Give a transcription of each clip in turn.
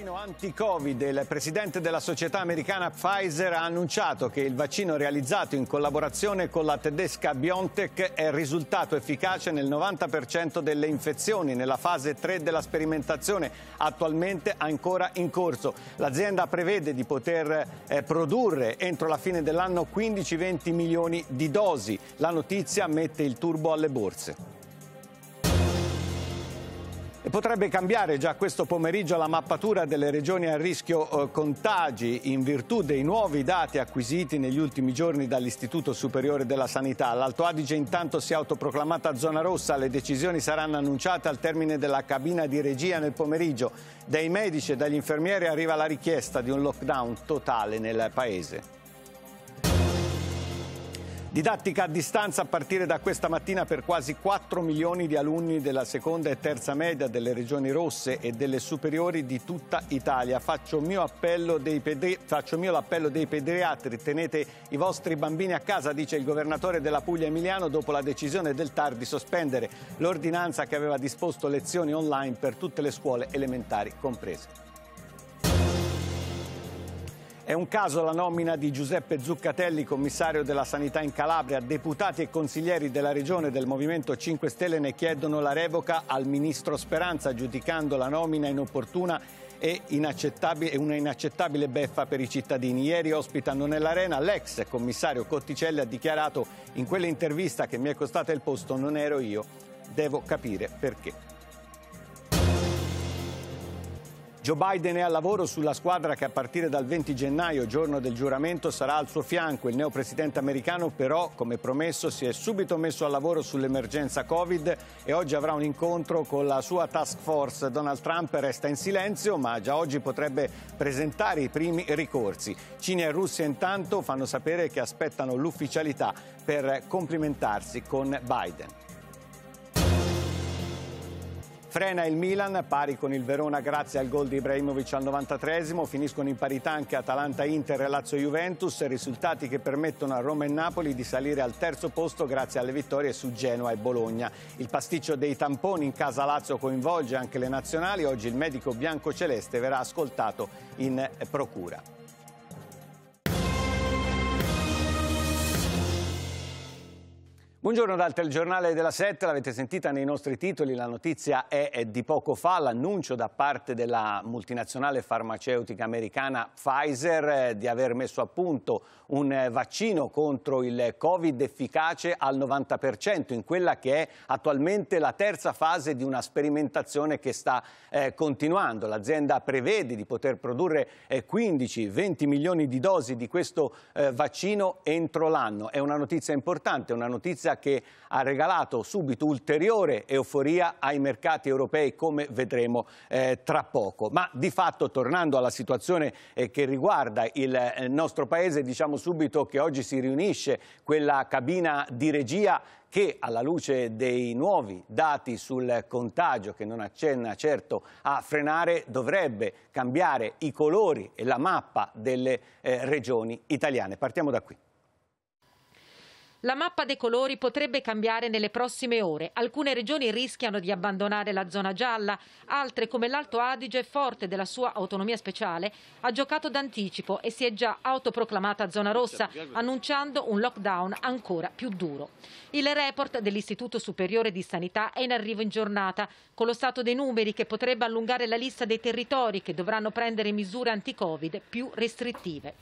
vaccino anti-Covid, il presidente della società americana Pfizer ha annunciato che il vaccino realizzato in collaborazione con la tedesca BioNTech è risultato efficace nel 90% delle infezioni nella fase 3 della sperimentazione, attualmente ancora in corso. L'azienda prevede di poter eh, produrre entro la fine dell'anno 15-20 milioni di dosi. La notizia mette il turbo alle borse. Potrebbe cambiare già questo pomeriggio la mappatura delle regioni a rischio eh, contagi in virtù dei nuovi dati acquisiti negli ultimi giorni dall'Istituto Superiore della Sanità. L'Alto Adige intanto si è autoproclamata zona rossa, le decisioni saranno annunciate al termine della cabina di regia nel pomeriggio. Dai medici e dagli infermieri arriva la richiesta di un lockdown totale nel Paese. Didattica a distanza a partire da questa mattina per quasi 4 milioni di alunni della seconda e terza media delle regioni rosse e delle superiori di tutta Italia. Faccio mio, pedri... Faccio mio l'appello dei pediatri, tenete i vostri bambini a casa, dice il governatore della Puglia Emiliano dopo la decisione del TAR di sospendere l'ordinanza che aveva disposto lezioni online per tutte le scuole elementari comprese. È un caso la nomina di Giuseppe Zuccatelli, commissario della sanità in Calabria. Deputati e consiglieri della regione del Movimento 5 Stelle ne chiedono la revoca al ministro Speranza, giudicando la nomina inopportuna e una inaccettabile beffa per i cittadini. Ieri ospitando nell'arena l'ex commissario Cotticelli ha dichiarato in quell'intervista che mi è costata il posto non ero io, devo capire perché. Joe Biden è al lavoro sulla squadra che a partire dal 20 gennaio, giorno del giuramento, sarà al suo fianco. Il neopresidente americano però, come promesso, si è subito messo al lavoro sull'emergenza Covid e oggi avrà un incontro con la sua task force. Donald Trump resta in silenzio, ma già oggi potrebbe presentare i primi ricorsi. Cina e Russia intanto fanno sapere che aspettano l'ufficialità per complimentarsi con Biden. Frena il Milan, pari con il Verona grazie al gol di Ibrahimovic al 93 Finiscono in parità anche Atalanta-Inter e Lazio-Juventus, risultati che permettono a Roma e Napoli di salire al terzo posto grazie alle vittorie su Genoa e Bologna. Il pasticcio dei tamponi in casa Lazio coinvolge anche le nazionali. Oggi il medico bianco-celeste verrà ascoltato in procura. Buongiorno dal telegiornale della 7, l'avete sentita nei nostri titoli, la notizia è di poco fa, l'annuncio da parte della multinazionale farmaceutica americana Pfizer eh, di aver messo a punto un eh, vaccino contro il Covid efficace al 90% in quella che è attualmente la terza fase di una sperimentazione che sta eh, continuando. L'azienda prevede di poter produrre eh, 15-20 milioni di dosi di questo eh, vaccino entro l'anno. È una notizia importante, una notizia ripresa che ha regalato subito ulteriore euforia ai mercati europei come vedremo eh, tra poco. Ma di fatto tornando alla situazione eh, che riguarda il, eh, nostro paese diciamo subito che oggi si riunisce quella cabina di regia che alla luce dei nuovi dati sul contagio che non accenna certo a frenare dovrebbe cambiare i colori e la mappa delle eh, regioni italiane. Partiamo da qui. La mappa dei colori potrebbe cambiare nelle prossime ore. Alcune regioni rischiano di abbandonare la zona gialla, altre come l'Alto Adige, forte della sua autonomia speciale, ha giocato d'anticipo e si è già autoproclamata zona rossa, annunciando un lockdown ancora più duro. Il report dell'Istituto Superiore di Sanità è in arrivo in giornata, con lo stato dei numeri che potrebbe allungare la lista dei territori che dovranno prendere misure anti-Covid più restrittive.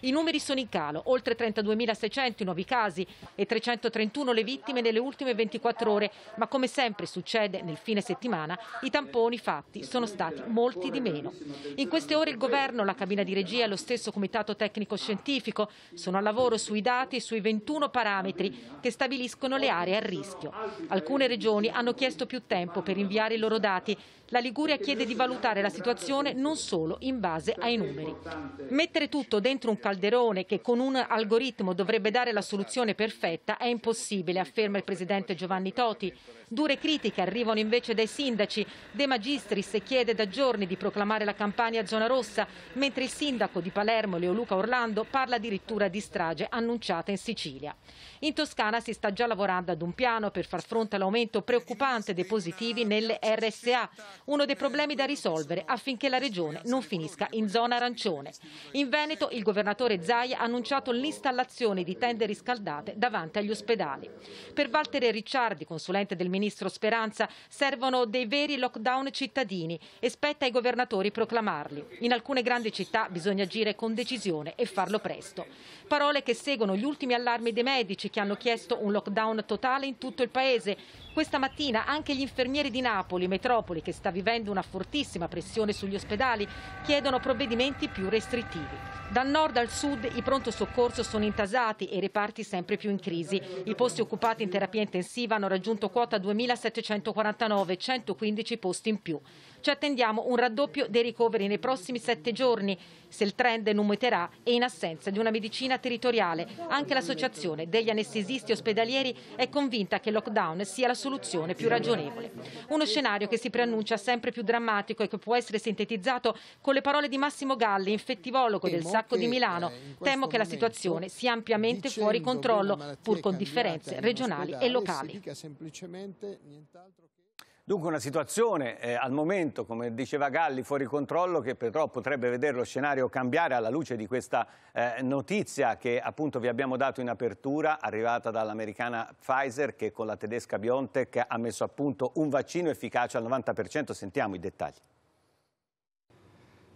I numeri sono in calo, oltre 32.600 nuovi casi, e 331 le vittime nelle ultime 24 ore, ma come sempre succede nel fine settimana, i tamponi fatti sono stati molti di meno. In queste ore il governo, la cabina di regia e lo stesso comitato tecnico scientifico sono al lavoro sui dati e sui 21 parametri che stabiliscono le aree a rischio. Alcune regioni hanno chiesto più tempo per inviare i loro dati, la Liguria chiede di valutare la situazione non solo in base ai numeri. Mettere tutto dentro un calderone che con un algoritmo dovrebbe dare la soluzione perfetta è impossibile, afferma il presidente Giovanni Toti. Dure critiche arrivano invece dai sindaci. De Magistris chiede da giorni di proclamare la campagna zona rossa, mentre il sindaco di Palermo, Leoluca Orlando, parla addirittura di strage annunciata in Sicilia. In Toscana si sta già lavorando ad un piano per far fronte all'aumento preoccupante dei positivi nelle RSA uno dei problemi da risolvere affinché la regione non finisca in zona arancione. In Veneto il governatore Zaia ha annunciato l'installazione di tende riscaldate davanti agli ospedali. Per Valtere Ricciardi, consulente del ministro Speranza, servono dei veri lockdown cittadini e spetta ai governatori proclamarli. In alcune grandi città bisogna agire con decisione e farlo presto. Parole che seguono gli ultimi allarmi dei medici che hanno chiesto un lockdown totale in tutto il paese. Questa mattina anche gli infermieri di Napoli, metropoli che sta vivendo una fortissima pressione sugli ospedali, chiedono provvedimenti più restrittivi. Dal nord al sud i pronto soccorso sono intasati e i reparti sempre più in crisi. I posti occupati in terapia intensiva hanno raggiunto quota 2.749, 115 posti in più. Ci attendiamo un raddoppio dei ricoveri nei prossimi sette giorni, se il trend non muterà e in assenza di una medicina territoriale. Anche l'Associazione degli anestesisti ospedalieri è convinta che il lockdown sia la soluzione più ragionevole. Uno scenario che si preannuncia sempre più drammatico e che può essere sintetizzato con le parole di Massimo Galli, infettivologo del Sacco di Milano. Eh, Temo che la situazione sia ampiamente fuori controllo, pur con differenze regionali e locali. Dunque una situazione eh, al momento, come diceva Galli, fuori controllo che però potrebbe vedere lo scenario cambiare alla luce di questa eh, notizia che appunto vi abbiamo dato in apertura, arrivata dall'americana Pfizer che con la tedesca BioNTech ha messo a punto un vaccino efficace al 90%. Sentiamo i dettagli.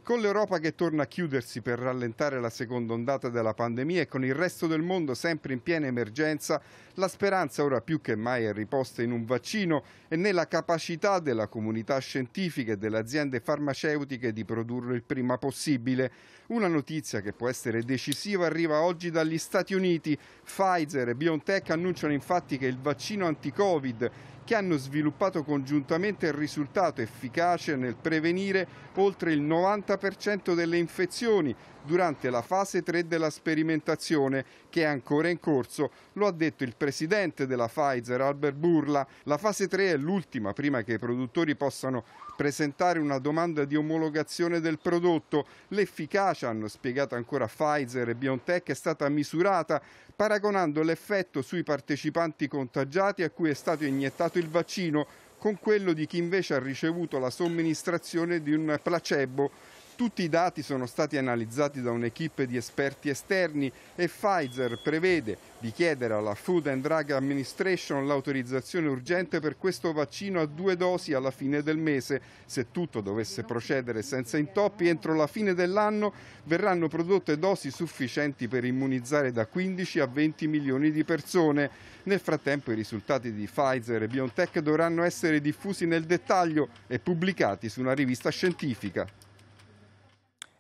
Con l'Europa che torna a chiudersi per rallentare la seconda ondata della pandemia e con il resto del mondo sempre in piena emergenza, la speranza ora più che mai è riposta in un vaccino e nella capacità della comunità scientifica e delle aziende farmaceutiche di produrlo il prima possibile. Una notizia che può essere decisiva arriva oggi dagli Stati Uniti. Pfizer e BioNTech annunciano infatti che il vaccino anti-Covid che hanno sviluppato congiuntamente il risultato efficace nel prevenire oltre il 90% delle infezioni, durante la fase 3 della sperimentazione, che è ancora in corso. Lo ha detto il presidente della Pfizer, Albert Burla. La fase 3 è l'ultima prima che i produttori possano presentare una domanda di omologazione del prodotto. L'efficacia, hanno spiegato ancora Pfizer e BioNTech, è stata misurata paragonando l'effetto sui partecipanti contagiati a cui è stato iniettato il vaccino con quello di chi invece ha ricevuto la somministrazione di un placebo tutti i dati sono stati analizzati da un'equipe di esperti esterni e Pfizer prevede di chiedere alla Food and Drug Administration l'autorizzazione urgente per questo vaccino a due dosi alla fine del mese. Se tutto dovesse procedere senza intoppi, entro la fine dell'anno verranno prodotte dosi sufficienti per immunizzare da 15 a 20 milioni di persone. Nel frattempo i risultati di Pfizer e BioNTech dovranno essere diffusi nel dettaglio e pubblicati su una rivista scientifica.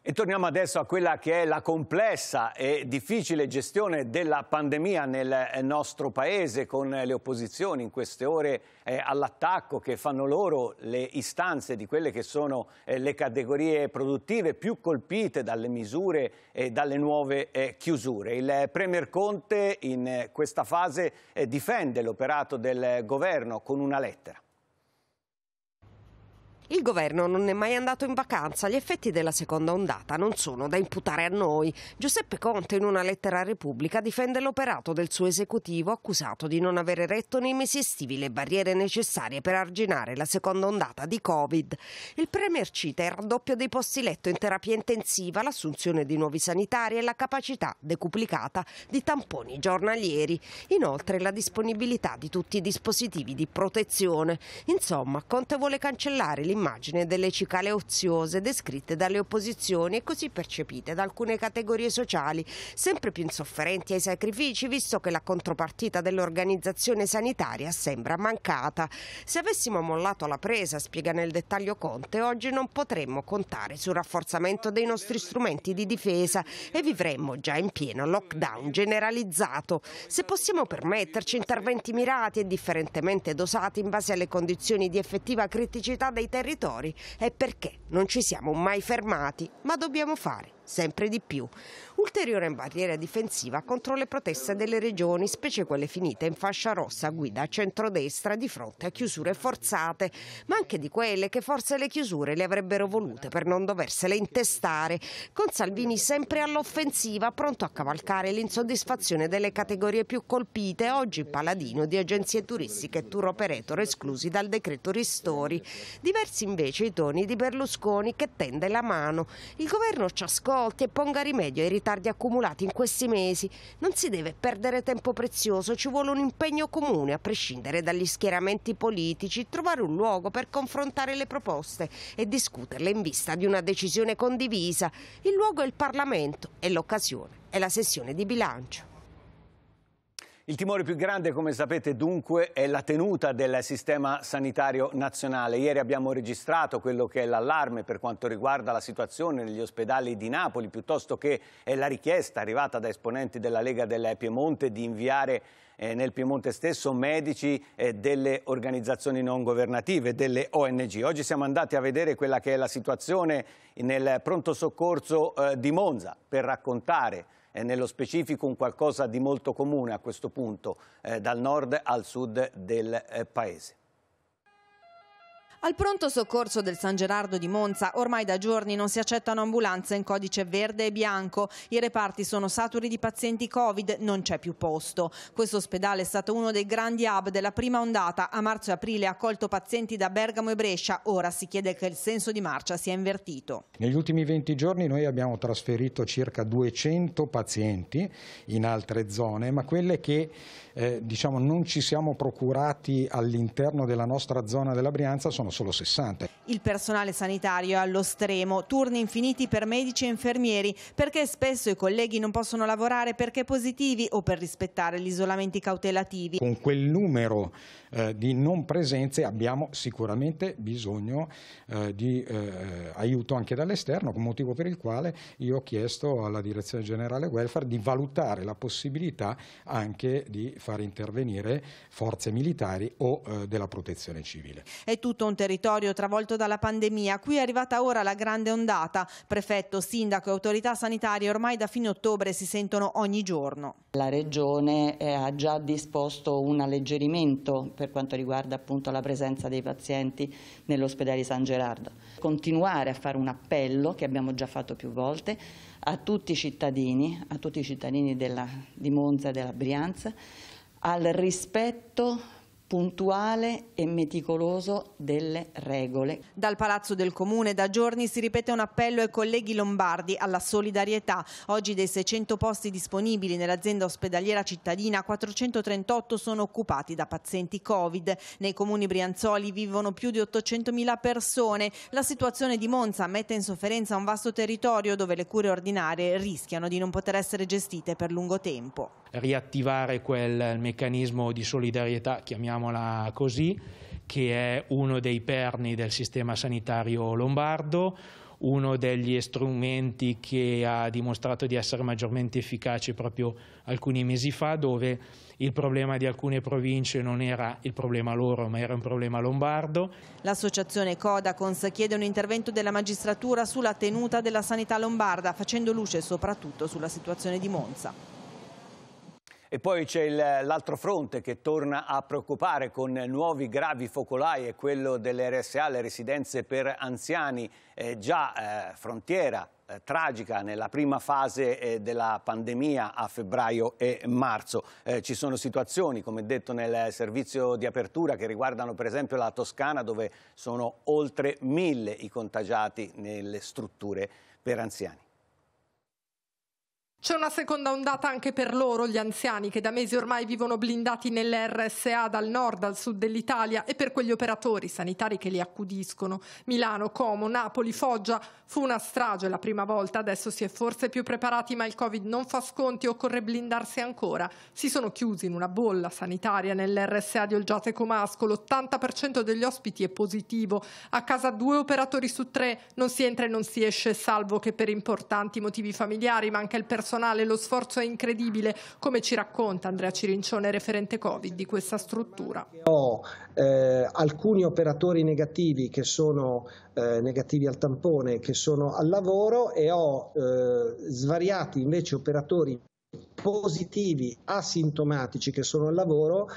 E torniamo adesso a quella che è la complessa e difficile gestione della pandemia nel eh, nostro paese con eh, le opposizioni in queste ore eh, all'attacco che fanno loro le istanze di quelle che sono eh, le categorie produttive più colpite dalle misure e dalle nuove eh, chiusure. Il eh, Premier Conte in questa fase difende l'operato del governo con una lettera. Il governo non è mai andato in vacanza, gli effetti della seconda ondata non sono da imputare a noi. Giuseppe Conte in una lettera a Repubblica difende l'operato del suo esecutivo accusato di non avere retto nei mesi estivi le barriere necessarie per arginare la seconda ondata di Covid. Il Premier cita il raddoppio dei posti letto in terapia intensiva, l'assunzione di nuovi sanitari e la capacità decuplicata di tamponi giornalieri. Inoltre la disponibilità di tutti i dispositivi di protezione. Insomma, Conte vuole cancellare l'immagine delle cicale oziose descritte dalle opposizioni e così percepite da alcune categorie sociali, sempre più insofferenti ai sacrifici visto che la contropartita dell'organizzazione sanitaria sembra mancata. Se avessimo mollato la presa, spiega nel dettaglio Conte, oggi non potremmo contare sul rafforzamento dei nostri strumenti di difesa e vivremmo già in pieno lockdown generalizzato. Se possiamo permetterci interventi mirati e differentemente dosati in base alle condizioni di effettiva criticità dei territori, territori e perché non ci siamo mai fermati, ma dobbiamo fare sempre di più. Ulteriore barriera difensiva contro le proteste delle regioni, specie quelle finite in fascia rossa guida a centrodestra di fronte a chiusure forzate, ma anche di quelle che forse le chiusure le avrebbero volute per non doversele intestare, con Salvini sempre all'offensiva, pronto a cavalcare l'insoddisfazione delle categorie più colpite, oggi paladino di agenzie turistiche e tour operator esclusi dal decreto Ristori. Diversi invece i toni di Berlusconi che tende la mano. Il governo ciascono volte e ponga rimedio ai ritardi accumulati in questi mesi. Non si deve perdere tempo prezioso, ci vuole un impegno comune, a prescindere dagli schieramenti politici, trovare un luogo per confrontare le proposte e discuterle in vista di una decisione condivisa. Il luogo è il Parlamento e l'occasione è la sessione di bilancio. Il timore più grande, come sapete, dunque, è la tenuta del sistema sanitario nazionale. Ieri abbiamo registrato quello che è l'allarme per quanto riguarda la situazione negli ospedali di Napoli, piuttosto che eh, la richiesta arrivata da esponenti della Lega del Piemonte di inviare eh, nel Piemonte stesso medici eh, delle organizzazioni non governative, delle ONG. Oggi siamo andati a vedere quella che è la situazione nel pronto soccorso di Monza per raccontare nello specifico un qualcosa di molto comune a questo punto, eh, dal nord al sud del eh, Paese. Al pronto soccorso del San Gerardo di Monza ormai da giorni non si accettano ambulanze in codice verde e bianco, i reparti sono saturi di pazienti Covid, non c'è più posto. Questo ospedale è stato uno dei grandi hub della prima ondata, a marzo e aprile ha accolto pazienti da Bergamo e Brescia, ora si chiede che il senso di marcia sia invertito. Negli ultimi 20 giorni noi abbiamo trasferito circa 200 pazienti in altre zone, ma quelle che eh, diciamo, non ci siamo procurati all'interno della nostra zona della Brianza sono solo 60. Il personale sanitario è allo stremo, turni infiniti per medici e infermieri, perché spesso i colleghi non possono lavorare perché positivi o per rispettare gli isolamenti cautelativi. Con quel numero eh, di non presenze abbiamo sicuramente bisogno eh, di eh, aiuto anche dall'esterno, motivo per il quale io ho chiesto alla Direzione Generale Welfare di valutare la possibilità anche di far intervenire forze militari o eh, della protezione civile. È tutto un territorio travolto dalla pandemia. Qui è arrivata ora la grande ondata. Prefetto, sindaco e autorità sanitarie ormai da fine ottobre si sentono ogni giorno. La Regione eh, ha già disposto un alleggerimento per quanto riguarda appunto la presenza dei pazienti nell'ospedale San Gerardo. Continuare a fare un appello che abbiamo già fatto più volte a tutti i cittadini, a tutti i cittadini della, di Monza e della Brianza al rispetto puntuale e meticoloso delle regole. Dal Palazzo del Comune da giorni si ripete un appello ai colleghi lombardi alla solidarietà. Oggi dei 600 posti disponibili nell'azienda ospedaliera cittadina, 438 sono occupati da pazienti Covid. Nei comuni brianzoli vivono più di 800.000 persone. La situazione di Monza mette in sofferenza un vasto territorio dove le cure ordinarie rischiano di non poter essere gestite per lungo tempo riattivare quel meccanismo di solidarietà, chiamiamola così, che è uno dei perni del sistema sanitario lombardo, uno degli strumenti che ha dimostrato di essere maggiormente efficace proprio alcuni mesi fa, dove il problema di alcune province non era il problema loro, ma era un problema lombardo. L'associazione Codacons chiede un intervento della magistratura sulla tenuta della sanità lombarda, facendo luce soprattutto sulla situazione di Monza. E poi c'è l'altro fronte che torna a preoccupare con nuovi gravi focolai, è quello delle RSA, le residenze per anziani, eh, già eh, frontiera eh, tragica nella prima fase eh, della pandemia a febbraio e marzo. Eh, ci sono situazioni, come detto nel servizio di apertura, che riguardano per esempio la Toscana dove sono oltre mille i contagiati nelle strutture per anziani. C'è una seconda ondata anche per loro, gli anziani che da mesi ormai vivono blindati nelle RSA dal nord al sud dell'Italia e per quegli operatori sanitari che li accudiscono. Milano, Como, Napoli, Foggia. Fu una strage la prima volta, adesso si è forse più preparati ma il Covid non fa sconti, occorre blindarsi ancora. Si sono chiusi in una bolla sanitaria nell'RSA di Olgiate Comasco, l'80% degli ospiti è positivo. A casa due operatori su tre non si entra e non si esce salvo che per importanti motivi familiari, ma anche il personale personale, lo sforzo è incredibile, come ci racconta Andrea Cirincione, referente Covid di questa struttura. Ho eh, alcuni operatori negativi che sono eh, negativi al tampone, che sono al lavoro e ho eh, svariati invece operatori positivi asintomatici che sono al lavoro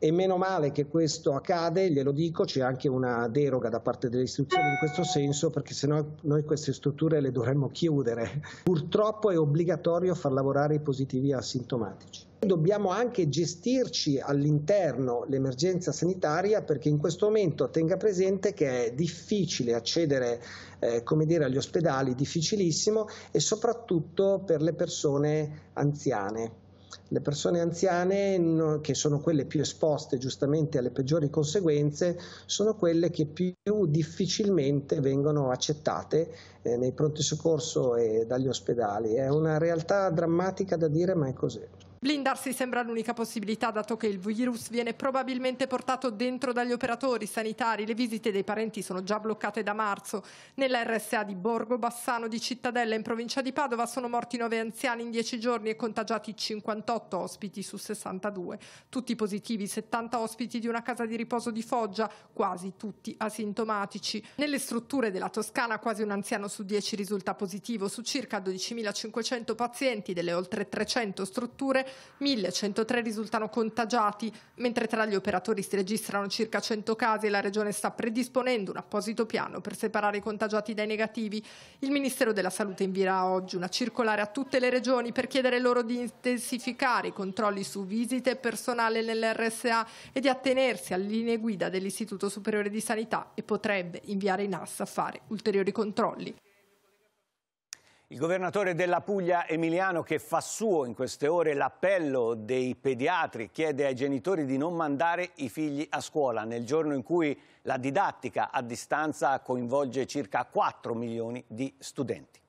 e meno male che questo accade, glielo dico, c'è anche una deroga da parte delle istituzioni in questo senso, perché sennò noi queste strutture le dovremmo chiudere. Purtroppo è obbligatorio far lavorare i positivi asintomatici. Dobbiamo anche gestirci all'interno l'emergenza sanitaria perché in questo momento tenga presente che è difficile accedere eh, dire, agli ospedali, difficilissimo e soprattutto per le persone anziane. Le persone anziane, che sono quelle più esposte giustamente alle peggiori conseguenze, sono quelle che più difficilmente vengono accettate eh, nei pronti soccorso e dagli ospedali. È una realtà drammatica da dire, ma è così. Blindarsi sembra l'unica possibilità dato che il virus viene probabilmente portato dentro dagli operatori sanitari. Le visite dei parenti sono già bloccate da marzo. Nella RSA di Borgo Bassano di Cittadella in provincia di Padova sono morti nove anziani in dieci giorni e contagiati 58 ospiti su 62. Tutti positivi, 70 ospiti di una casa di riposo di Foggia, quasi tutti asintomatici. Nelle strutture della Toscana quasi un anziano su 10 risulta positivo. Su circa 12.500 pazienti delle oltre 300 strutture 1103 risultano contagiati, mentre tra gli operatori si registrano circa 100 casi e la Regione sta predisponendo un apposito piano per separare i contagiati dai negativi. Il Ministero della Salute invierà oggi una circolare a tutte le Regioni per chiedere loro di intensificare i controlli su visite e personale nell'RSA e di attenersi alle linee guida dell'Istituto Superiore di Sanità e potrebbe inviare in AS a fare ulteriori controlli. Il governatore della Puglia Emiliano che fa suo in queste ore l'appello dei pediatri chiede ai genitori di non mandare i figli a scuola nel giorno in cui la didattica a distanza coinvolge circa 4 milioni di studenti.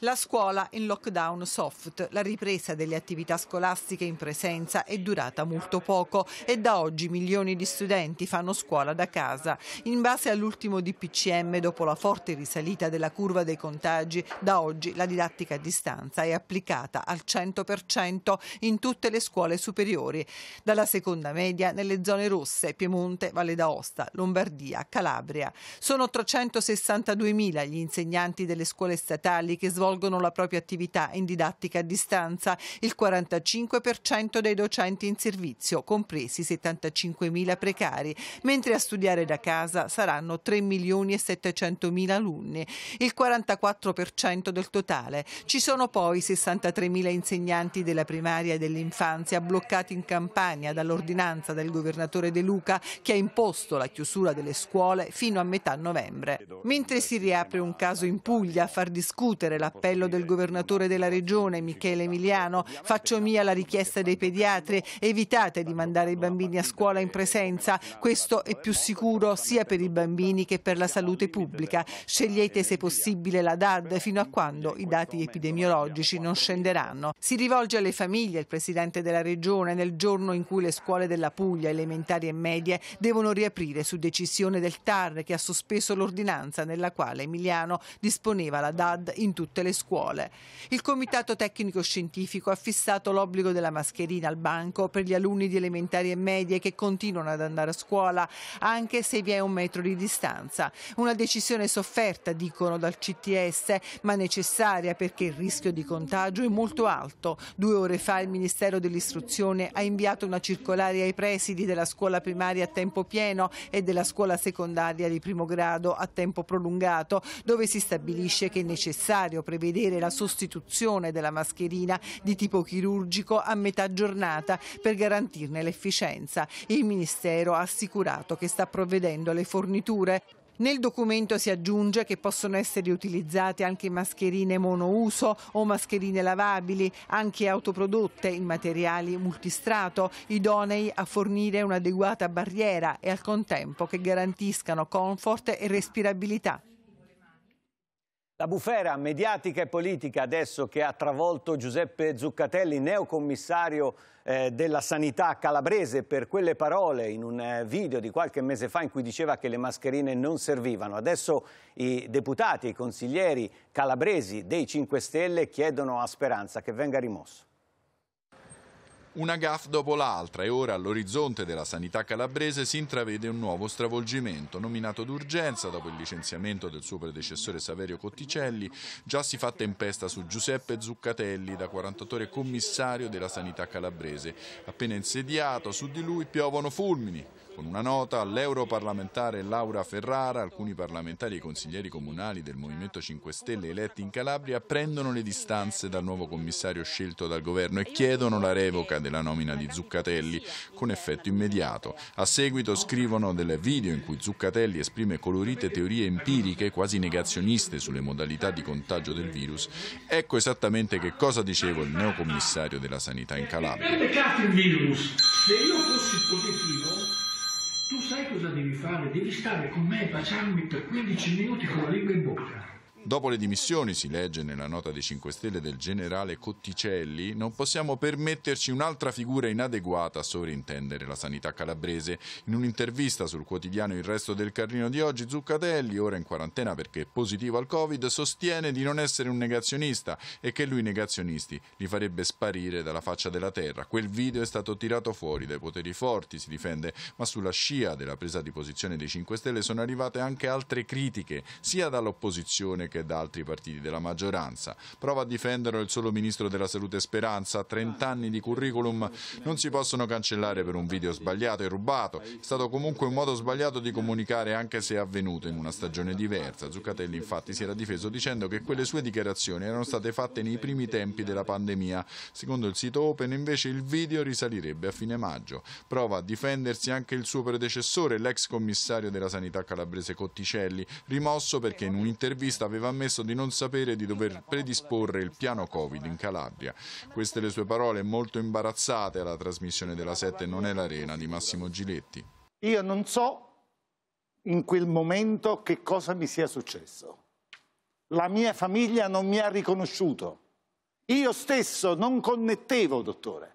La scuola in lockdown soft, la ripresa delle attività scolastiche in presenza è durata molto poco e da oggi milioni di studenti fanno scuola da casa. In base all'ultimo DPCM, dopo la forte risalita della curva dei contagi, da oggi la didattica a distanza è applicata al 100% in tutte le scuole superiori, dalla seconda media nelle zone rosse, Piemonte, Valle d'Aosta, Lombardia, Calabria. Sono 362.000 gli insegnanti delle scuole statali che svolgono svolgono la propria attività in didattica a distanza, il 45% dei docenti in servizio, compresi 75.000 precari, mentre a studiare da casa saranno 3 milioni e 700 alunni, il 44% del totale. Ci sono poi 63.000 insegnanti della primaria e dell'infanzia bloccati in campagna dall'ordinanza del governatore De Luca che ha imposto la chiusura delle scuole fino a metà novembre. Mentre si riapre un caso in Puglia a far discutere la l'appello del governatore della regione Michele Emiliano, faccio mia la richiesta dei pediatri, evitate di mandare i bambini a scuola in presenza, questo è più sicuro sia per i bambini che per la salute pubblica. Scegliete se possibile la DAD fino a quando i dati epidemiologici non scenderanno. Si rivolge alle famiglie il Presidente della Regione nel giorno in cui le scuole della Puglia, elementari e medie, devono riaprire su decisione del TAR che ha sospeso l'ordinanza nella quale Emiliano disponeva la DAD in tutte le le scuole. Il Comitato Tecnico Scientifico ha fissato l'obbligo della mascherina al banco per gli alunni di elementari e medie che continuano ad andare a scuola anche se vi è un metro di distanza. Una decisione sofferta, dicono dal CTS, ma necessaria perché il rischio di contagio è molto alto. Due ore fa il Ministero dell'Istruzione ha inviato una circolare ai presidi della scuola primaria a tempo pieno e della scuola secondaria di primo grado a tempo prolungato, dove si stabilisce che è necessario prevedere prevedere la sostituzione della mascherina di tipo chirurgico a metà giornata per garantirne l'efficienza. Il Ministero ha assicurato che sta provvedendo alle forniture. Nel documento si aggiunge che possono essere utilizzate anche mascherine monouso o mascherine lavabili, anche autoprodotte in materiali multistrato, idonei a fornire un'adeguata barriera e al contempo che garantiscano comfort e respirabilità. La bufera mediatica e politica adesso che ha travolto Giuseppe Zuccatelli, neocommissario eh, della sanità calabrese, per quelle parole in un eh, video di qualche mese fa in cui diceva che le mascherine non servivano. Adesso i deputati e i consiglieri calabresi dei 5 Stelle chiedono a Speranza che venga rimosso. Una gaff dopo l'altra e ora all'orizzonte della sanità calabrese si intravede un nuovo stravolgimento. Nominato d'urgenza dopo il licenziamento del suo predecessore Saverio Cotticelli, già si fa tempesta su Giuseppe Zuccatelli, da 48 ore commissario della sanità calabrese. Appena insediato, su di lui piovono fulmini. Con una nota all'europarlamentare Laura Ferrara, alcuni parlamentari e consiglieri comunali del Movimento 5 Stelle eletti in Calabria prendono le distanze dal nuovo commissario scelto dal governo e chiedono la revoca della nomina di Zuccatelli con effetto immediato. A seguito scrivono del video in cui Zuccatelli esprime colorite teorie empiriche quasi negazioniste sulle modalità di contagio del virus. Ecco esattamente che cosa dicevo il neocommissario della sanità in Calabria. Se io fossi positivo tu sai cosa devi fare? Devi stare con me e baciarmi per 15 minuti con la lingua in bocca. Dopo le dimissioni, si legge nella nota dei 5 Stelle del generale Cotticelli, non possiamo permetterci un'altra figura inadeguata a sovrintendere la sanità calabrese. In un'intervista sul quotidiano Il Resto del Carlino di oggi, Zuccatelli, ora in quarantena perché è positivo al Covid, sostiene di non essere un negazionista e che lui i negazionisti li farebbe sparire dalla faccia della terra. Quel video è stato tirato fuori dai poteri forti, si difende, ma sulla scia della presa di posizione dei 5 Stelle sono arrivate anche altre critiche, sia dall'opposizione che che da altri partiti della maggioranza. Prova a difenderlo il solo ministro della Salute Speranza, 30 anni di curriculum non si possono cancellare per un video sbagliato e rubato, è stato comunque un modo sbagliato di comunicare anche se è avvenuto in una stagione diversa. Zuccatelli infatti si era difeso dicendo che quelle sue dichiarazioni erano state fatte nei primi tempi della pandemia. Secondo il sito Open invece il video risalirebbe a fine maggio. Prova a difendersi anche il suo predecessore, l'ex commissario della sanità calabrese Cotticelli, rimosso perché in un'intervista aveva aveva ammesso di non sapere di dover predisporre il piano Covid in Calabria. Queste le sue parole molto imbarazzate alla trasmissione della Sette Non è l'Arena di Massimo Giletti. Io non so in quel momento che cosa mi sia successo. La mia famiglia non mi ha riconosciuto. Io stesso non connettevo, dottore.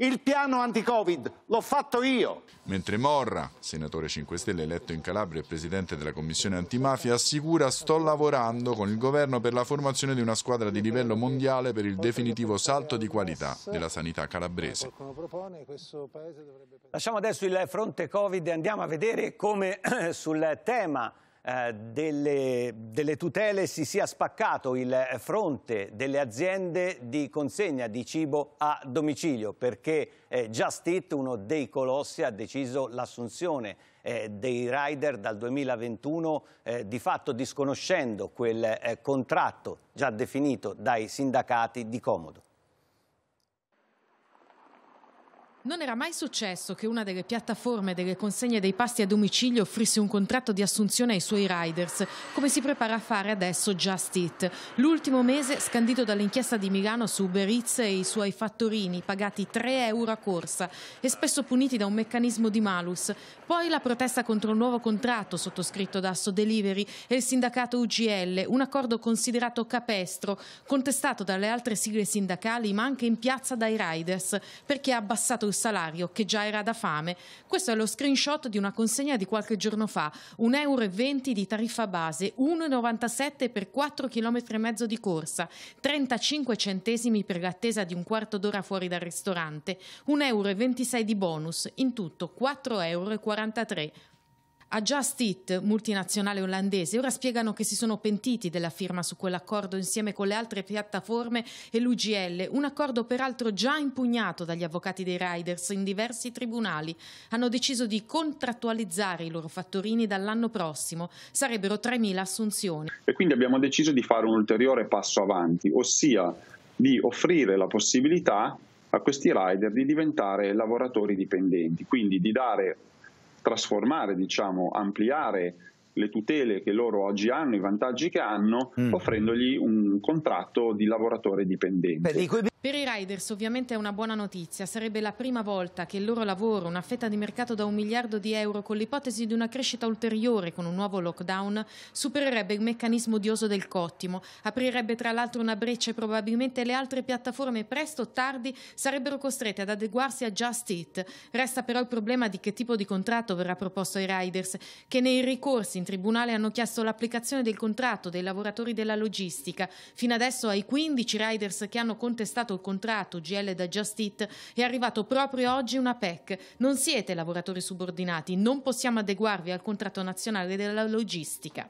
Il piano anti-Covid l'ho fatto io. Mentre Morra, senatore 5 Stelle eletto in Calabria e presidente della commissione antimafia, assicura sto lavorando con il governo per la formazione di una squadra di livello mondiale per il definitivo salto di qualità della sanità calabrese. Lasciamo adesso il fronte Covid e andiamo a vedere come sul tema eh, delle, delle, tutele si sia spaccato il fronte delle aziende di consegna di cibo a domicilio perché eh, Just Eat, uno dei colossi, ha deciso l'assunzione eh, dei rider dal 2021 eh, di fatto disconoscendo quel eh, contratto già definito dai sindacati di comodo. Non era mai successo che una delle piattaforme delle consegne dei pasti a domicilio offrisse un contratto di assunzione ai suoi riders, come si prepara a fare adesso Just Eat. L'ultimo mese, scandito dall'inchiesta di Milano su Uber Eats e i suoi fattorini, pagati 3 euro a corsa e spesso puniti da un meccanismo di malus. Poi la protesta contro un nuovo contratto sottoscritto da Asso Delivery e il sindacato UGL, un accordo considerato capestro, contestato dalle altre sigle sindacali ma anche in piazza dai riders, perché ha abbassato sul salario che già era da fame. Questo è lo screenshot di una consegna di qualche giorno fa, 1,20 euro di tariffa base, 1,97 per 4 km e mezzo di corsa, 35 centesimi per l'attesa di un quarto d'ora fuori dal ristorante, 1,26 euro di bonus, in tutto 4,43 euro. A Just Eat, multinazionale olandese, ora spiegano che si sono pentiti della firma su quell'accordo insieme con le altre piattaforme e l'UGL, un accordo peraltro già impugnato dagli avvocati dei riders in diversi tribunali. Hanno deciso di contrattualizzare i loro fattorini dall'anno prossimo, sarebbero 3.000 assunzioni. E quindi abbiamo deciso di fare un ulteriore passo avanti, ossia di offrire la possibilità a questi rider di diventare lavoratori dipendenti, quindi di dare trasformare, diciamo, ampliare le tutele che loro oggi hanno, i vantaggi che hanno, mm. offrendogli un contratto di lavoratore dipendente. Beh, di cui... Per i riders ovviamente è una buona notizia, sarebbe la prima volta che il loro lavoro, una fetta di mercato da un miliardo di euro con l'ipotesi di una crescita ulteriore con un nuovo lockdown, supererebbe il meccanismo odioso del cottimo, aprirebbe tra l'altro una breccia e probabilmente le altre piattaforme presto o tardi sarebbero costrette ad adeguarsi a Just It. Resta però il problema di che tipo di contratto verrà proposto ai riders, che nei ricorsi in tribunale hanno chiesto l'applicazione del contratto dei lavoratori della logistica. Fino adesso ai 15 riders che hanno contestato firmato il contratto GL da Just Eat, è arrivato proprio oggi una PEC. Non siete lavoratori subordinati, non possiamo adeguarvi al contratto nazionale della logistica.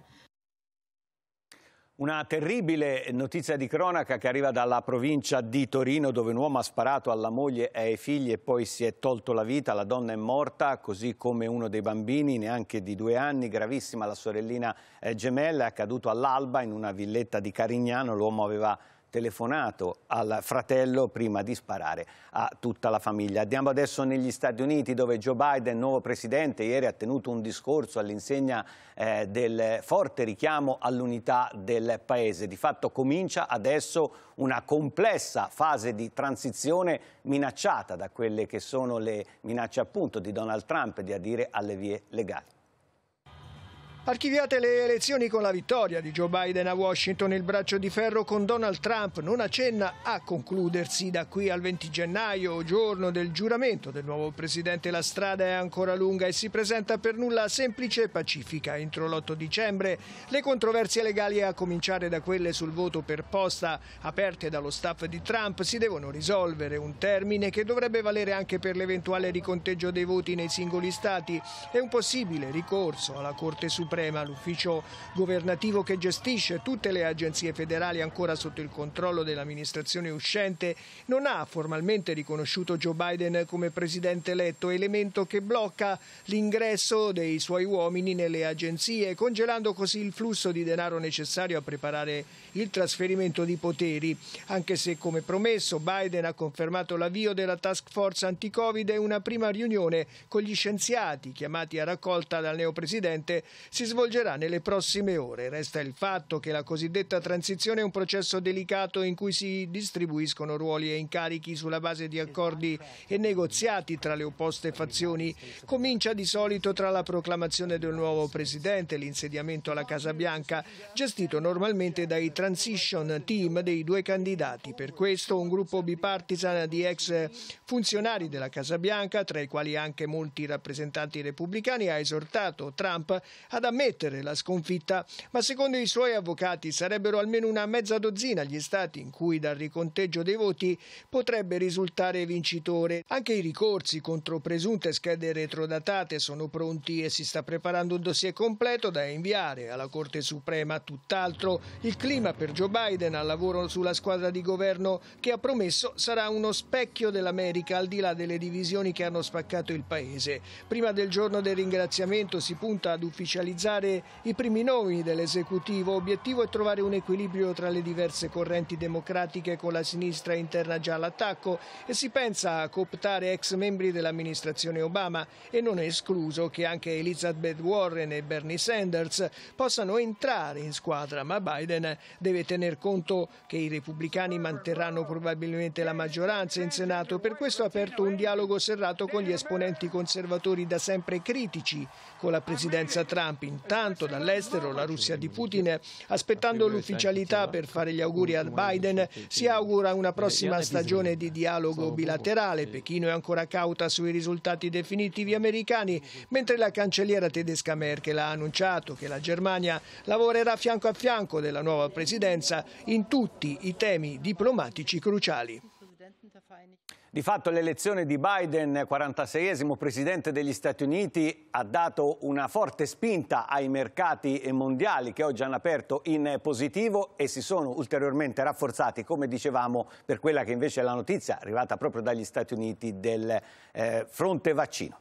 Una terribile notizia di cronaca che arriva dalla provincia di Torino dove un uomo ha sparato alla moglie e ai figli e poi si è tolto la vita. La donna è morta, così come uno dei bambini, neanche di due anni, gravissima la sorellina eh, gemella, è accaduto all'alba in una villetta di Carignano. L'uomo aveva telefonato al fratello prima di sparare a tutta la famiglia. Andiamo adesso negli Stati Uniti dove Joe Biden, nuovo presidente, ieri ha tenuto un discorso all'insegna eh, del forte richiamo all'unità del paese. Di fatto comincia adesso una complessa fase di transizione minacciata da quelle che sono le minacce appunto di Donald Trump di adire alle vie legali. Archiviate le elezioni con la vittoria di Joe Biden a Washington, il braccio di ferro con Donald Trump non accenna a concludersi da qui al 20 gennaio, giorno del giuramento del nuovo presidente. La strada è ancora lunga e si presenta per nulla semplice e pacifica. Entro l'8 dicembre le controversie legali, a cominciare da quelle sul voto per posta aperte dallo staff di Trump, si devono risolvere, un termine che dovrebbe valere anche per l'eventuale riconteggio dei voti nei singoli stati e un possibile ricorso alla Corte Suprema Suprema, l'ufficio governativo che gestisce tutte le agenzie federali ancora sotto il controllo dell'amministrazione uscente, non ha formalmente riconosciuto Joe Biden come presidente eletto, elemento che blocca l'ingresso dei suoi uomini nelle agenzie, congelando così il flusso di denaro necessario a preparare il trasferimento di poteri, anche se come promesso Biden ha confermato l'avvio della task force anti-Covid e una prima riunione con gli scienziati chiamati a raccolta dal neopresidente si svolgerà nelle prossime ore. Resta il fatto che la cosiddetta transizione è un processo delicato in cui si distribuiscono ruoli e incarichi sulla base di accordi e negoziati tra le opposte fazioni. Comincia di solito tra la proclamazione del nuovo presidente e l'insediamento alla Casa Bianca, gestito normalmente dai transition team dei due candidati. Per questo un gruppo bipartisan di ex funzionari della Casa Bianca, tra i quali anche molti rappresentanti repubblicani, ha esortato Trump ad ammettere la sconfitta, ma secondo i suoi avvocati sarebbero almeno una mezza dozzina gli stati in cui dal riconteggio dei voti potrebbe risultare vincitore. Anche i ricorsi contro presunte schede retrodatate sono pronti e si sta preparando un dossier completo da inviare alla Corte Suprema. Tutt'altro il clima per Joe Biden al lavoro sulla squadra di governo che ha promesso sarà uno specchio dell'America al di là delle divisioni che hanno spaccato il paese. Prima del giorno del ringraziamento si punta ad ufficializzare analizzare i primi nomi dell'esecutivo. Obiettivo è trovare un equilibrio tra le diverse correnti democratiche con la sinistra interna già all'attacco e si pensa a cooptare ex membri dell'amministrazione Obama e non è escluso che anche Elizabeth Warren e Bernie Sanders possano entrare in squadra, ma Biden deve tener conto che i repubblicani manterranno probabilmente la maggioranza in Senato. Per questo ha aperto un dialogo serrato con gli esponenti conservatori da sempre critici con la presidenza Trump Intanto dall'estero la Russia di Putin, aspettando l'ufficialità per fare gli auguri al Biden, si augura una prossima stagione di dialogo bilaterale. Pechino è ancora cauta sui risultati definitivi americani, mentre la cancelliera tedesca Merkel ha annunciato che la Germania lavorerà fianco a fianco della nuova presidenza in tutti i temi diplomatici cruciali. Di fatto l'elezione di Biden, 46esimo presidente degli Stati Uniti, ha dato una forte spinta ai mercati mondiali che oggi hanno aperto in positivo e si sono ulteriormente rafforzati, come dicevamo, per quella che invece è la notizia arrivata proprio dagli Stati Uniti del eh, fronte vaccino.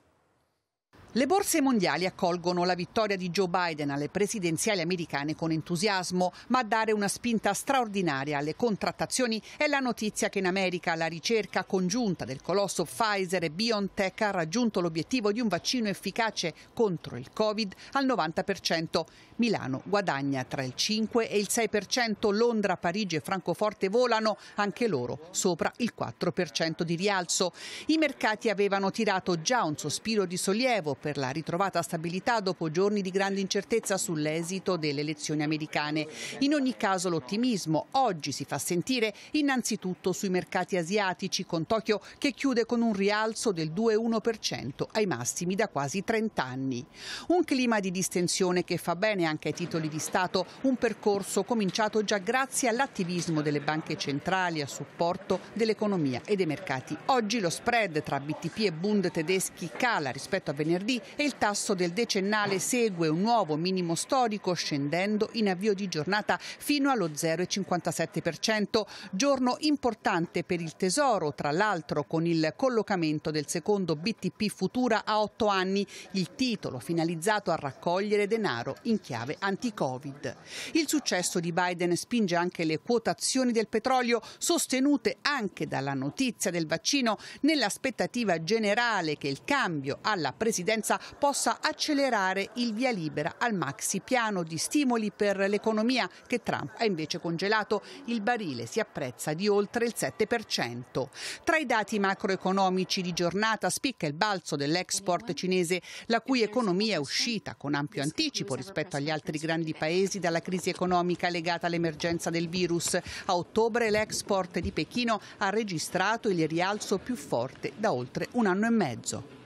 Le borse mondiali accolgono la vittoria di Joe Biden alle presidenziali americane con entusiasmo, ma a dare una spinta straordinaria alle contrattazioni è la notizia che in America la ricerca congiunta del colosso Pfizer e BioNTech ha raggiunto l'obiettivo di un vaccino efficace contro il Covid al 90%. Milano guadagna tra il 5 e il 6%, Londra, Parigi e Francoforte volano anche loro sopra il 4% di rialzo. I mercati avevano tirato già un sospiro di sollievo per la ritrovata stabilità dopo giorni di grande incertezza sull'esito delle elezioni americane. In ogni caso l'ottimismo oggi si fa sentire innanzitutto sui mercati asiatici con Tokyo che chiude con un rialzo del 2,1% ai massimi da quasi 30 anni. Un clima di distensione che fa bene anche ai titoli di Stato, un percorso cominciato già grazie all'attivismo delle banche centrali a supporto dell'economia e dei mercati. Oggi lo spread tra BTP e Bund tedeschi cala rispetto a venerdì miliardi e il tasso del decennale segue un nuovo minimo storico scendendo in avvio di giornata fino allo 0,57%, giorno importante per il Tesoro, tra l'altro con il collocamento del secondo BTP Futura a 8 anni, il titolo finalizzato a raccogliere denaro in chiave anti-Covid. Il successo di Biden spinge anche le quotazioni del petrolio, sostenute anche dalla notizia del vaccino, nell'aspettativa generale che il cambio alla presidenza Presidenza possa accelerare il via libera al maxi piano di stimoli per l'economia che Trump ha invece congelato. Il barile si apprezza di oltre il 7%. Tra i dati macroeconomici di giornata spicca il balzo dell'export cinese, la cui economia è uscita con ampio anticipo rispetto agli altri grandi paesi dalla crisi economica legata all'emergenza del virus. A ottobre l'export di Pechino ha registrato il rialzo più forte da oltre un anno e mezzo.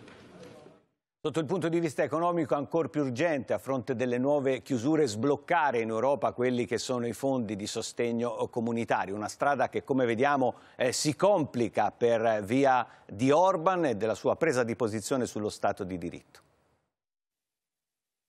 Sotto il punto di vista economico ancora più urgente, a fronte delle nuove chiusure, sbloccare in Europa quelli che sono i fondi di sostegno comunitario, una strada che come vediamo eh, si complica per eh, via di Orban e della sua presa di posizione sullo Stato di diritto.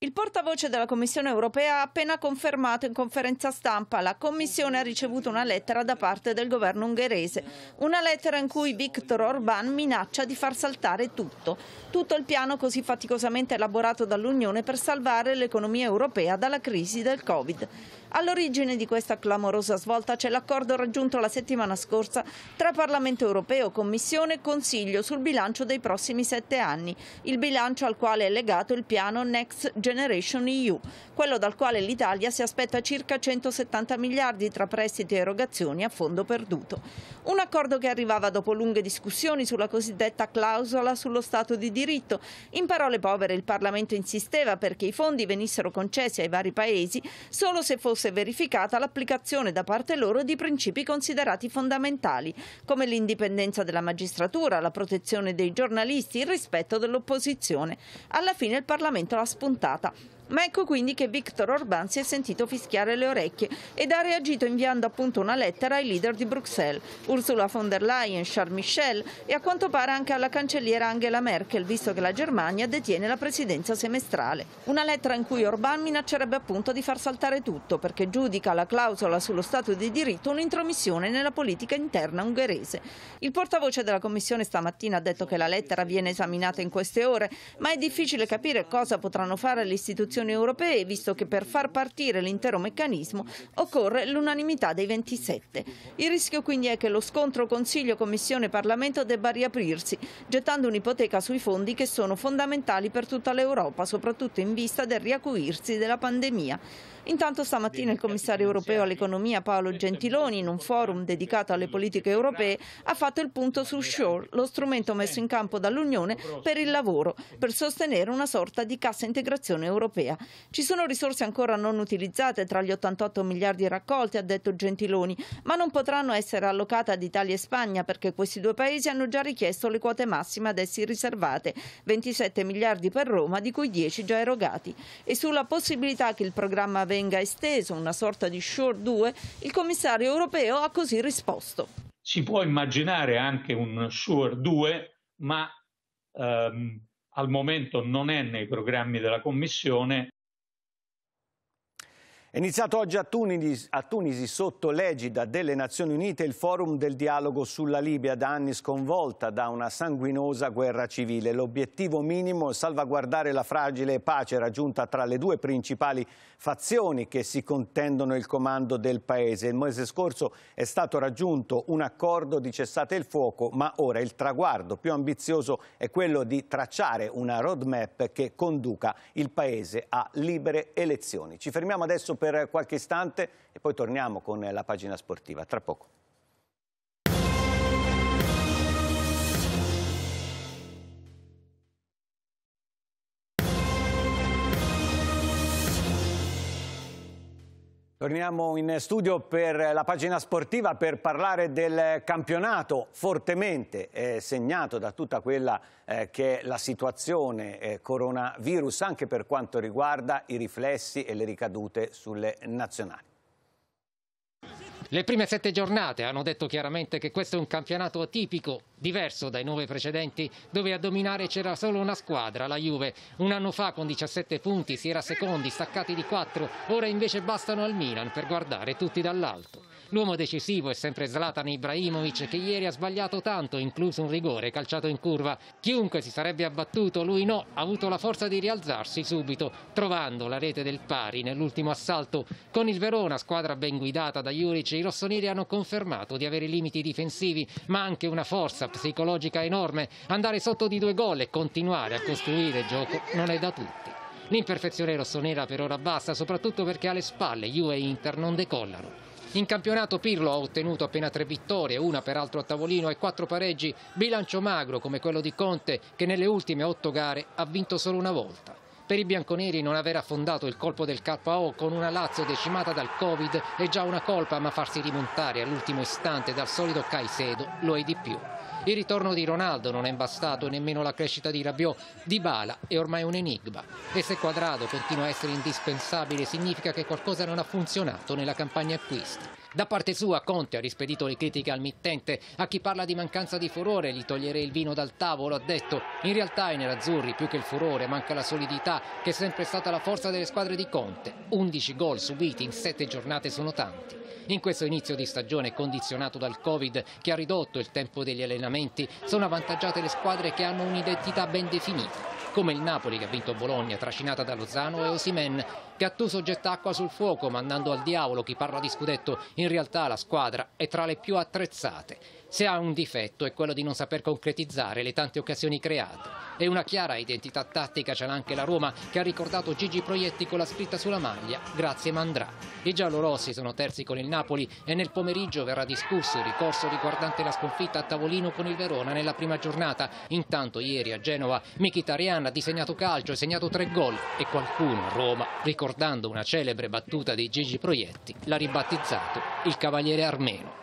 Il portavoce della Commissione europea ha appena confermato in conferenza stampa la Commissione ha ricevuto una lettera da parte del governo ungherese, una lettera in cui Viktor Orbán minaccia di far saltare tutto, tutto il piano così faticosamente elaborato dall'Unione per salvare l'economia europea dalla crisi del Covid. All'origine di questa clamorosa svolta c'è l'accordo raggiunto la settimana scorsa tra Parlamento europeo, Commissione e Consiglio sul bilancio dei prossimi sette anni, il bilancio al quale è legato il piano Next Generation EU, quello dal quale l'Italia si aspetta circa 170 miliardi tra prestiti e erogazioni a fondo perduto. Un accordo che arrivava dopo lunghe discussioni sulla cosiddetta clausola sullo Stato di diritto. In parole povere il Parlamento insisteva perché i fondi venissero concessi ai vari paesi solo se fossero fosse verificata l'applicazione da parte loro di principi considerati fondamentali, come l'indipendenza della magistratura, la protezione dei giornalisti, il rispetto dell'opposizione. Alla fine il Parlamento l'ha spuntata. Ma ecco quindi che Viktor Orban si è sentito fischiare le orecchie ed ha reagito inviando appunto una lettera ai leader di Bruxelles, Ursula von der Leyen, Charles Michel e a quanto pare anche alla cancelliera Angela Merkel, visto che la Germania detiene la presidenza semestrale. Una lettera in cui Orban minaccerebbe appunto di far saltare tutto perché giudica la clausola sullo Stato di diritto un'intromissione nella politica interna ungherese. Il portavoce della Commissione stamattina ha detto che la lettera viene esaminata in queste ore, ma è difficile capire cosa potranno fare le istituzioni istituzioni europee, visto che per far partire l'intero meccanismo occorre l'unanimità dei 27. Il rischio quindi è che lo scontro Consiglio-Commissione-Parlamento debba riaprirsi, gettando un'ipoteca sui fondi che sono fondamentali per tutta l'Europa, soprattutto in vista del riacuirsi della pandemia. Intanto stamattina il commissario europeo all'economia Paolo Gentiloni, in un forum dedicato alle politiche europee, ha fatto il punto su Shore, lo strumento messo in campo dall'Unione per il lavoro, per sostenere una sorta di cassa integrazione europea. Ci sono risorse ancora non utilizzate tra gli 88 miliardi raccolti, ha detto Gentiloni, ma non potranno essere allocate ad Italia e Spagna perché questi due paesi hanno già richiesto le quote massime ad essi riservate, 27 miliardi per Roma, di cui 10 già erogati. E sulla possibilità che il programma venga esteso, una sorta di Shore 2, il commissario europeo ha così risposto. Si può immaginare anche un Shore 2, ma ehm, al momento non è nei programmi della Commissione è iniziato oggi a Tunisi, a Tunisi sotto l'egida delle Nazioni Unite il forum del dialogo sulla Libia, da anni sconvolta da una sanguinosa guerra civile. L'obiettivo minimo è salvaguardare la fragile pace raggiunta tra le due principali fazioni che si contendono il comando del paese. Il mese scorso è stato raggiunto un accordo di cessate il fuoco, ma ora il traguardo più ambizioso è quello di tracciare una roadmap che conduca il paese a libere elezioni. Ci fermiamo adesso per qualche istante e poi torniamo con la pagina sportiva. Tra poco. Torniamo in studio per la pagina sportiva per parlare del campionato fortemente eh, segnato da tutta quella eh, che è la situazione eh, coronavirus anche per quanto riguarda i riflessi e le ricadute sulle nazionali. Le prime sette giornate hanno detto chiaramente che questo è un campionato atipico, diverso dai nove precedenti, dove a dominare c'era solo una squadra, la Juve. Un anno fa con 17 punti si era secondi, staccati di 4, ora invece bastano al Milan per guardare tutti dall'alto. L'uomo decisivo è sempre Zlatan Ibrahimovic che ieri ha sbagliato tanto, incluso un rigore calciato in curva. Chiunque si sarebbe abbattuto, lui no, ha avuto la forza di rialzarsi subito, trovando la rete del pari nell'ultimo assalto. Con il Verona, squadra ben guidata da Juric, i rossoneri hanno confermato di avere limiti difensivi, ma anche una forza psicologica enorme. Andare sotto di due gol e continuare a costruire gioco non è da tutti. L'imperfezione rossonera per ora basta, soprattutto perché alle spalle Juve e Inter non decollano. In campionato Pirlo ha ottenuto appena tre vittorie, una peraltro a tavolino e quattro pareggi, bilancio magro come quello di Conte che nelle ultime otto gare ha vinto solo una volta. Per i bianconeri non aver affondato il colpo del KO con una Lazio decimata dal Covid è già una colpa, ma farsi rimontare all'ultimo istante dal solito Caicedo lo è di più. Il ritorno di Ronaldo non è bastato, nemmeno la crescita di Rabiot. Di Bala è ormai un enigma. E se Quadrado continua a essere indispensabile significa che qualcosa non ha funzionato nella campagna acquisti. Da parte sua Conte ha rispedito le critiche al mittente. A chi parla di mancanza di furore gli toglierei il vino dal tavolo, ha detto. In realtà i nerazzurri più che il furore manca la solidità che è sempre stata la forza delle squadre di Conte. 11 gol subiti in 7 giornate sono tanti. In questo inizio di stagione condizionato dal Covid che ha ridotto il tempo degli allenamenti sono avvantaggiate le squadre che hanno un'identità ben definita come il Napoli che ha vinto Bologna trascinata da Lozano e Osimen. Gattuso getta acqua sul fuoco mandando al diavolo chi parla di scudetto, in realtà la squadra è tra le più attrezzate. Se ha un difetto è quello di non saper concretizzare le tante occasioni create. E una chiara identità tattica ce l'ha anche la Roma, che ha ricordato Gigi Proietti con la scritta sulla maglia «Grazie Mandrà». I giallorossi sono terzi con il Napoli e nel pomeriggio verrà discusso il ricorso riguardante la sconfitta a tavolino con il Verona nella prima giornata. Intanto ieri a Genova Mkhitaryan ha disegnato calcio e segnato tre gol e qualcuno a Roma, ricordando una celebre battuta di Gigi Proietti, l'ha ribattezzato il Cavaliere Armeno.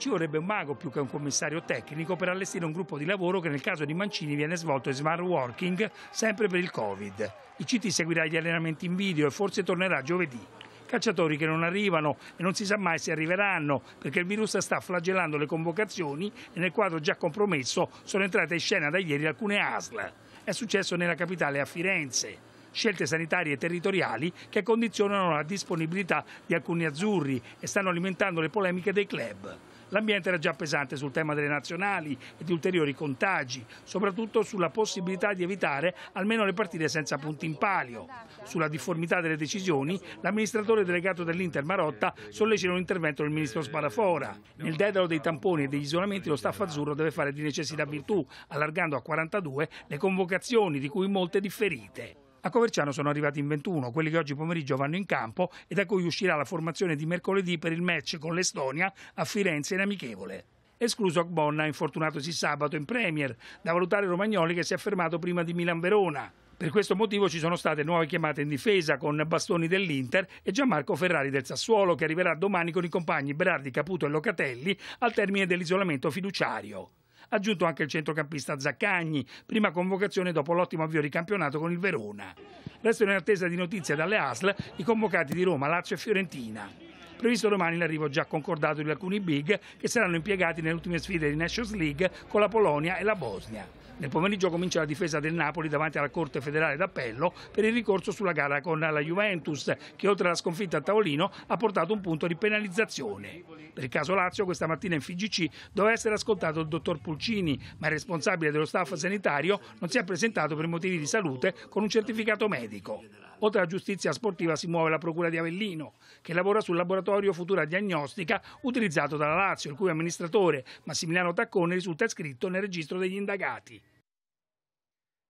Ci vorrebbe un mago più che un commissario tecnico per allestire un gruppo di lavoro che nel caso di Mancini viene svolto in smart working sempre per il Covid. Il CT seguirà gli allenamenti in video e forse tornerà giovedì Cacciatori che non arrivano e non si sa mai se arriveranno perché il virus sta flagellando le convocazioni e nel quadro già compromesso sono entrate in scena da ieri alcune ASL. È successo nella capitale a Firenze. Scelte sanitarie e territoriali che condizionano la disponibilità di alcuni azzurri e stanno alimentando le polemiche dei club. L'ambiente era già pesante sul tema delle nazionali e di ulteriori contagi, soprattutto sulla possibilità di evitare almeno le partite senza punti in palio. Sulla difformità delle decisioni, l'amministratore delegato dell'Inter Marotta sollecita un intervento del ministro Sparafora. Nel dedalo dei tamponi e degli isolamenti lo staff azzurro deve fare di necessità virtù, allargando a 42 le convocazioni, di cui molte differite. A Coverciano sono arrivati in 21 quelli che oggi pomeriggio vanno in campo e da cui uscirà la formazione di mercoledì per il match con l'Estonia a Firenze in amichevole escluso Agbonna, infortunatosi sabato in Premier, da valutare Romagnoli che si è fermato prima di Milan-Verona. Per questo motivo ci sono state nuove chiamate in difesa con Bastoni dell'Inter e Gianmarco Ferrari del Sassuolo che arriverà domani con i compagni Berardi, Caputo e Locatelli al termine dell'isolamento fiduciario aggiunto anche il centrocampista Zaccagni, prima convocazione dopo l'ottimo avvio di campionato con il Verona. Restano in attesa di notizie dalle ASL i convocati di Roma, Lazio e Fiorentina. Previsto domani l'arrivo già concordato di alcuni big che saranno impiegati nelle ultime sfide di Nations League con la Polonia e la Bosnia. Nel pomeriggio comincia la difesa del Napoli davanti alla Corte federale d'appello per il ricorso sulla gara con la Juventus, che oltre alla sconfitta a tavolino ha portato un punto di penalizzazione. Per il caso Lazio, questa mattina in FGC doveva essere ascoltato il dottor Pulcini, ma il responsabile dello staff sanitario non si è presentato per motivi di salute con un certificato medico. Oltre alla giustizia sportiva si muove la Procura di Avellino, che lavora sul laboratorio Futura Diagnostica utilizzato dalla Lazio, il cui amministratore Massimiliano Taccone risulta iscritto nel registro degli indagati.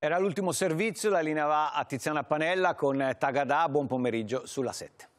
Era l'ultimo servizio, la linea va a Tiziana Panella con Tagadà, buon pomeriggio sulla 7.